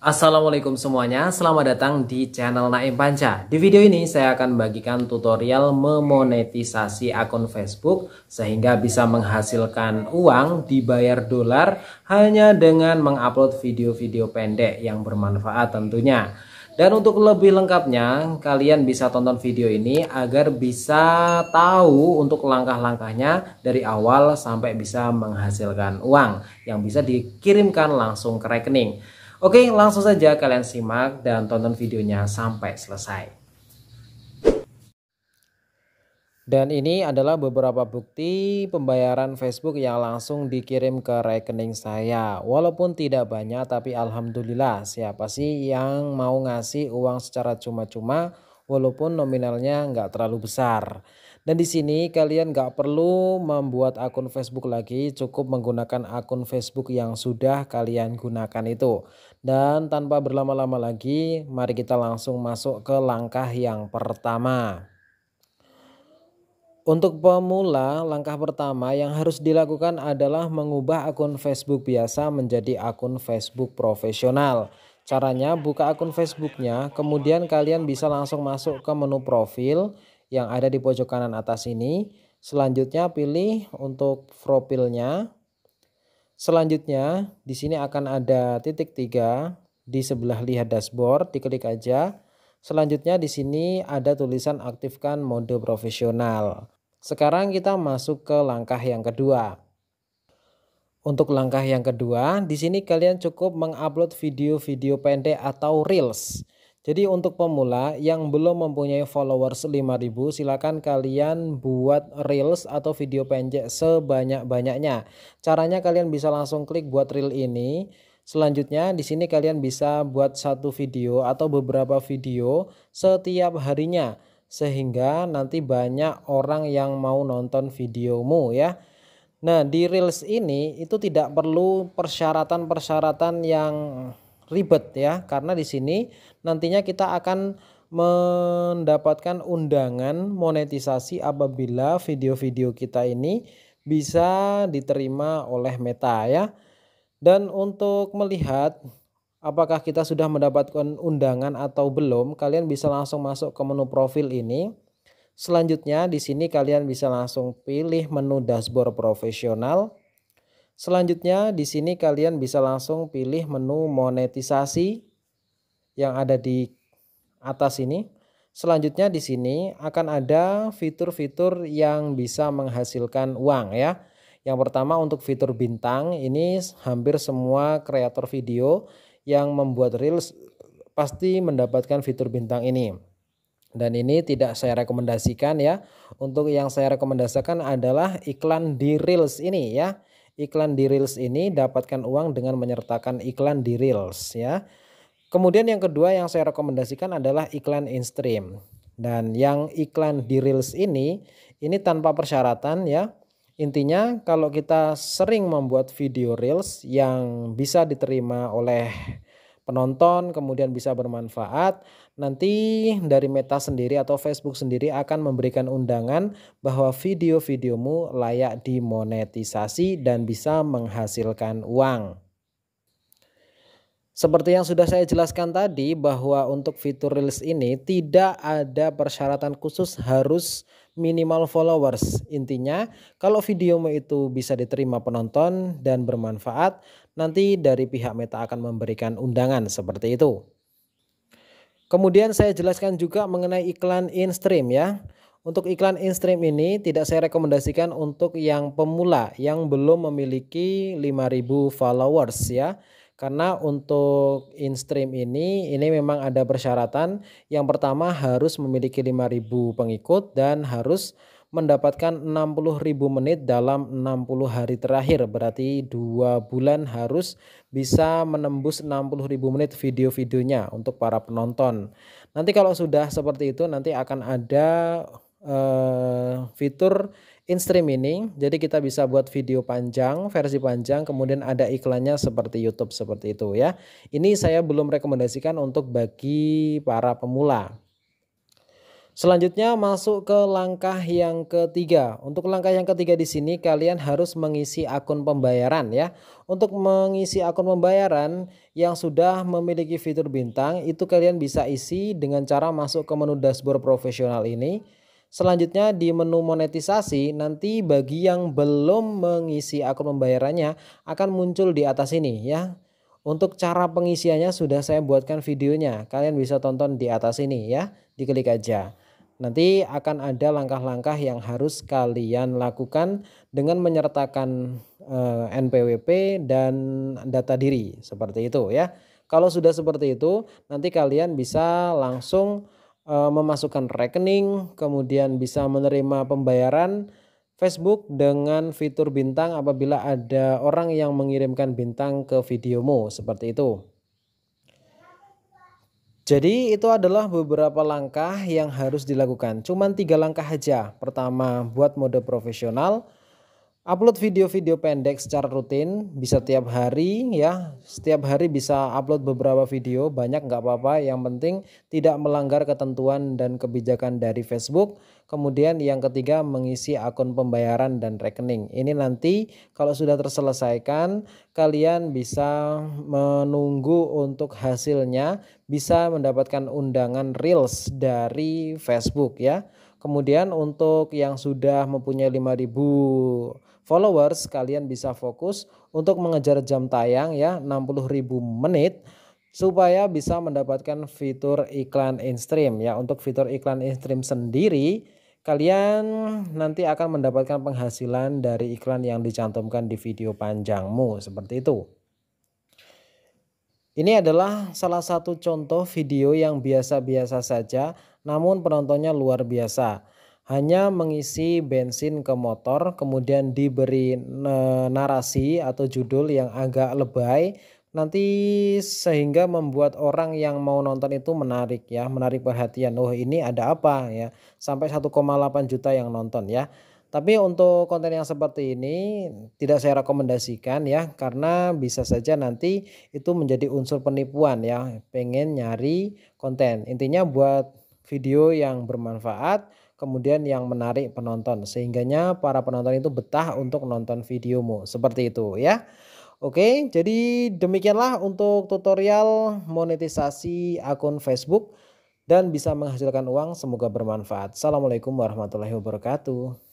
Assalamualaikum semuanya, selamat datang di channel Naim Panca. Di video ini saya akan bagikan tutorial memonetisasi akun Facebook sehingga bisa menghasilkan uang dibayar dolar hanya dengan mengupload video-video pendek yang bermanfaat tentunya. Dan untuk lebih lengkapnya, kalian bisa tonton video ini agar bisa tahu untuk langkah-langkahnya dari awal sampai bisa menghasilkan uang yang bisa dikirimkan langsung ke rekening. Oke, langsung saja kalian simak dan tonton videonya sampai selesai. Dan ini adalah beberapa bukti pembayaran Facebook yang langsung dikirim ke rekening saya. Walaupun tidak banyak tapi alhamdulillah siapa sih yang mau ngasih uang secara cuma-cuma walaupun nominalnya nggak terlalu besar. Dan di sini kalian nggak perlu membuat akun Facebook lagi, cukup menggunakan akun Facebook yang sudah kalian gunakan itu. Dan tanpa berlama-lama lagi, mari kita langsung masuk ke langkah yang pertama. Untuk pemula, langkah pertama yang harus dilakukan adalah mengubah akun Facebook biasa menjadi akun Facebook profesional. Caranya buka akun Facebooknya, kemudian kalian bisa langsung masuk ke menu profil, yang ada di pojok kanan atas ini. Selanjutnya pilih untuk profilnya. Selanjutnya di sini akan ada titik tiga di sebelah lihat dashboard, diklik aja. Selanjutnya di sini ada tulisan aktifkan mode profesional. Sekarang kita masuk ke langkah yang kedua. Untuk langkah yang kedua, di sini kalian cukup mengupload video-video pendek atau reels jadi untuk pemula yang belum mempunyai followers 5000 silakan kalian buat reels atau video pendek sebanyak-banyaknya. Caranya kalian bisa langsung klik buat reel ini. Selanjutnya di sini kalian bisa buat satu video atau beberapa video setiap harinya sehingga nanti banyak orang yang mau nonton videomu ya. Nah, di reels ini itu tidak perlu persyaratan-persyaratan yang ribet ya karena di sini nantinya kita akan mendapatkan undangan monetisasi apabila video-video kita ini bisa diterima oleh Meta ya. Dan untuk melihat apakah kita sudah mendapatkan undangan atau belum, kalian bisa langsung masuk ke menu profil ini. Selanjutnya di sini kalian bisa langsung pilih menu dashboard profesional. Selanjutnya di sini kalian bisa langsung pilih menu monetisasi yang ada di atas ini. Selanjutnya di sini akan ada fitur-fitur yang bisa menghasilkan uang ya. Yang pertama untuk fitur bintang ini hampir semua kreator video yang membuat reels pasti mendapatkan fitur bintang ini. Dan ini tidak saya rekomendasikan ya. Untuk yang saya rekomendasikan adalah iklan di reels ini ya iklan di Reels ini dapatkan uang dengan menyertakan iklan di Reels ya. Kemudian yang kedua yang saya rekomendasikan adalah iklan InStream. Dan yang iklan di Reels ini ini tanpa persyaratan ya. Intinya kalau kita sering membuat video Reels yang bisa diterima oleh penonton kemudian bisa bermanfaat Nanti dari Meta sendiri atau Facebook sendiri akan memberikan undangan bahwa video-videomu layak dimonetisasi dan bisa menghasilkan uang. Seperti yang sudah saya jelaskan tadi bahwa untuk fitur Reels ini tidak ada persyaratan khusus harus minimal followers. Intinya kalau videomu itu bisa diterima penonton dan bermanfaat, nanti dari pihak Meta akan memberikan undangan seperti itu. Kemudian saya jelaskan juga mengenai iklan in-stream ya. Untuk iklan in-stream ini tidak saya rekomendasikan untuk yang pemula yang belum memiliki 5000 followers ya. Karena untuk in-stream ini ini memang ada persyaratan. Yang pertama harus memiliki 5000 pengikut dan harus mendapatkan ribu menit dalam 60 hari terakhir berarti dua bulan harus bisa menembus ribu menit video-videonya untuk para penonton nanti kalau sudah seperti itu nanti akan ada uh, fitur InStream ini jadi kita bisa buat video panjang versi panjang kemudian ada iklannya seperti YouTube seperti itu ya ini saya belum rekomendasikan untuk bagi para pemula Selanjutnya masuk ke langkah yang ketiga. Untuk langkah yang ketiga di sini kalian harus mengisi akun pembayaran ya. Untuk mengisi akun pembayaran yang sudah memiliki fitur bintang itu kalian bisa isi dengan cara masuk ke menu dashboard profesional ini. Selanjutnya di menu monetisasi nanti bagi yang belum mengisi akun pembayarannya akan muncul di atas ini ya. Untuk cara pengisiannya sudah saya buatkan videonya. Kalian bisa tonton di atas ini ya. Diklik aja. Nanti akan ada langkah-langkah yang harus kalian lakukan dengan menyertakan eh, NPWP dan data diri seperti itu ya. Kalau sudah seperti itu, nanti kalian bisa langsung eh, memasukkan rekening, kemudian bisa menerima pembayaran Facebook dengan fitur bintang apabila ada orang yang mengirimkan bintang ke videomu seperti itu. Jadi itu adalah beberapa langkah yang harus dilakukan. Cuman tiga langkah aja. Pertama, buat mode profesional. Upload video-video pendek secara rutin, bisa tiap hari ya. Setiap hari bisa upload beberapa video, banyak nggak apa-apa. Yang penting tidak melanggar ketentuan dan kebijakan dari Facebook. Kemudian yang ketiga mengisi akun pembayaran dan rekening. Ini nanti kalau sudah terselesaikan, kalian bisa menunggu untuk hasilnya, bisa mendapatkan undangan reels dari Facebook ya. Kemudian untuk yang sudah mempunyai 5000 followers kalian bisa fokus untuk mengejar jam tayang ya 60.000 menit supaya bisa mendapatkan fitur iklan in stream ya untuk fitur iklan in stream sendiri kalian nanti akan mendapatkan penghasilan dari iklan yang dicantumkan di video panjangmu seperti itu ini adalah salah satu contoh video yang biasa-biasa saja namun penontonnya luar biasa hanya mengisi bensin ke motor, kemudian diberi e, narasi atau judul yang agak lebay, nanti sehingga membuat orang yang mau nonton itu menarik ya, menarik perhatian. Oh ini ada apa ya, sampai 1,8 juta yang nonton ya. Tapi untuk konten yang seperti ini tidak saya rekomendasikan ya karena bisa saja nanti itu menjadi unsur penipuan ya. Pengen nyari konten. Intinya buat video yang bermanfaat kemudian yang menarik penonton sehingganya para penonton itu betah untuk nonton videomu seperti itu ya. Oke, jadi demikianlah untuk tutorial monetisasi akun Facebook dan bisa menghasilkan uang. Semoga bermanfaat. Assalamualaikum warahmatullahi wabarakatuh.